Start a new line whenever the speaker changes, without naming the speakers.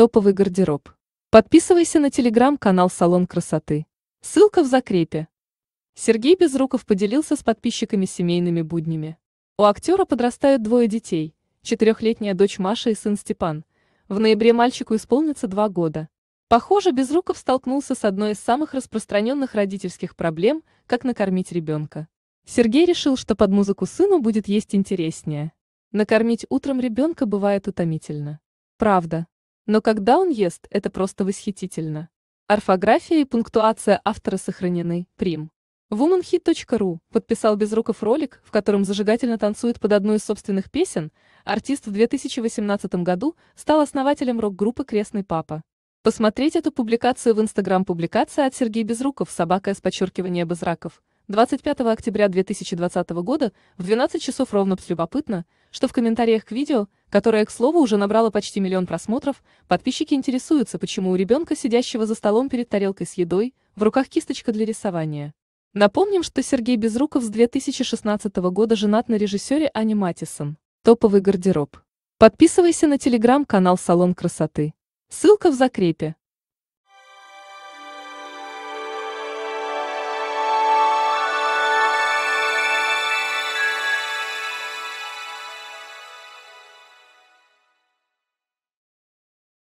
Топовый гардероб. Подписывайся на телеграм-канал «Салон красоты». Ссылка в закрепе. Сергей Безруков поделился с подписчиками семейными буднями. У актера подрастают двое детей, четырехлетняя дочь Маша и сын Степан. В ноябре мальчику исполнится два года. Похоже, Безруков столкнулся с одной из самых распространенных родительских проблем, как накормить ребенка. Сергей решил, что под музыку сыну будет есть интереснее. Накормить утром ребенка бывает утомительно. Правда. Но когда он ест, это просто восхитительно. Орфография и пунктуация автора сохранены. Прим. Womanhit.ru подписал Безруков ролик, в котором зажигательно танцует под одну из собственных песен. Артист в 2018 году стал основателем рок-группы «Крестный папа». Посмотреть эту публикацию в Инстаграм публикация от Сергея Безруков «Собака с подчеркивания Безраков» 25 октября 2020 года в 12 часов ровно любопытно, что в комментариях к видео – которая, к слову, уже набрала почти миллион просмотров, подписчики интересуются, почему у ребенка, сидящего за столом перед тарелкой с едой, в руках кисточка для рисования. Напомним, что Сергей Безруков с 2016 года женат на режиссере Ани Матисон. Топовый гардероб. Подписывайся на телеграм-канал «Салон красоты». Ссылка в закрепе.